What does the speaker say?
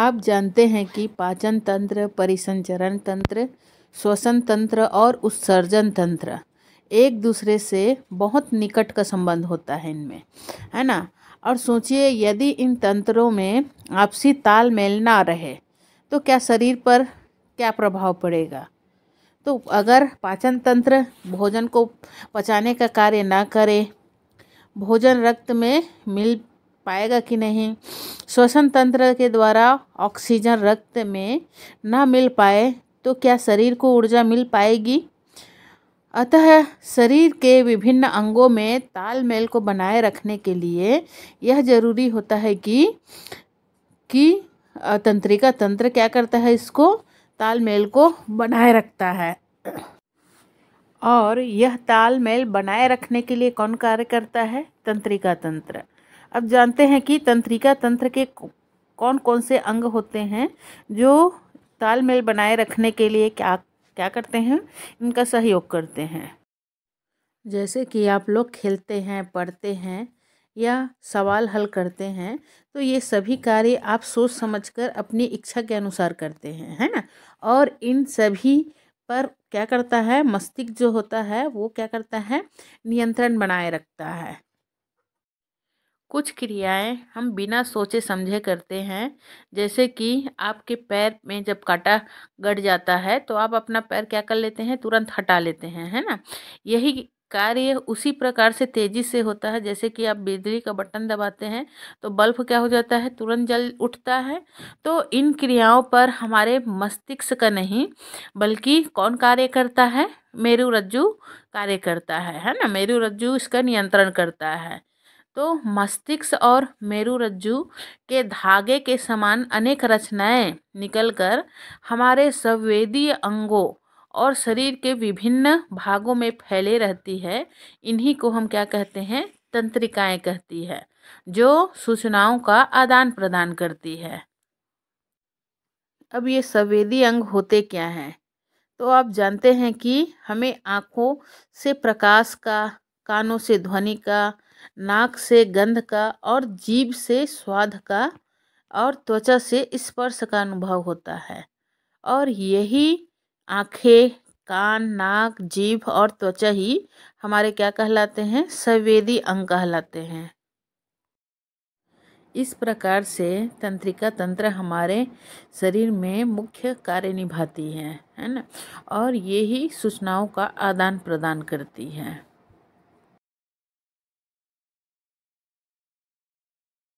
आप जानते हैं कि पाचन तंत्र परिसंचरण तंत्र श्वसन तंत्र और उत्सर्जन तंत्र एक दूसरे से बहुत निकट का संबंध होता है इनमें है ना और सोचिए यदि इन तंत्रों में आपसी तालमेल ना रहे तो क्या शरीर पर क्या प्रभाव पड़ेगा तो अगर पाचन तंत्र भोजन को पचाने का कार्य ना करे भोजन रक्त में मिल पाएगा कि नहीं श्वसन तंत्र के द्वारा ऑक्सीजन रक्त में ना मिल पाए तो क्या शरीर को ऊर्जा मिल पाएगी अतः शरीर के विभिन्न अंगों में तालमेल को बनाए रखने के लिए यह जरूरी होता है कि कि तंत्रिका तंत्र क्या करता है इसको तालमेल को बनाए रखता है और यह तालमेल बनाए रखने के लिए कौन कार्य करता है तंत्रिका तंत्र अब जानते हैं कि तंत्रिका तंत्र के कौन कौन से अंग होते हैं जो तालमेल बनाए रखने के लिए क्या क्या करते हैं इनका सहयोग करते हैं जैसे कि आप लोग खेलते हैं पढ़ते हैं या सवाल हल करते हैं तो ये सभी कार्य आप सोच समझकर अपनी इच्छा के अनुसार करते हैं है ना और इन सभी पर क्या करता है मस्तिष्क जो होता है वो क्या करता है नियंत्रण बनाए रखता है कुछ क्रियाएं हम बिना सोचे समझे करते हैं जैसे कि आपके पैर में जब कांटा गड़ जाता है तो आप अपना पैर क्या कर लेते हैं तुरंत हटा लेते हैं है ना यही कार्य उसी प्रकार से तेज़ी से होता है जैसे कि आप बिजली का बटन दबाते हैं तो बल्ब क्या हो जाता है तुरंत जल उठता है तो इन क्रियाओं पर हमारे मस्तिष्क का नहीं बल्कि कौन कार्य करता है मेरु रज्जू कार्य करता है है ना मेरु रज्जू इसका नियंत्रण करता है तो मस्तिष्क और मेरुरज्जु के धागे के समान अनेक रचनाएं निकलकर हमारे संवेदी अंगों और शरीर के विभिन्न भागों में फैले रहती है इन्हीं को हम क्या कहते हैं तंत्रिकाएं कहती है जो सूचनाओं का आदान प्रदान करती है अब ये संवेदी अंग होते क्या हैं तो आप जानते हैं कि हमें आँखों से प्रकाश का कानों से ध्वनि का नाक से गंध का और जीव से स्वाद का और त्वचा से स्पर्श का अनुभव होता है और यही आंखें कान नाक जीभ और त्वचा ही हमारे क्या कहलाते हैं संवेदी अंग कहलाते हैं इस प्रकार से तंत्रिका तंत्र हमारे शरीर में मुख्य कार्य निभाती है है ना और यही सूचनाओं का आदान प्रदान करती है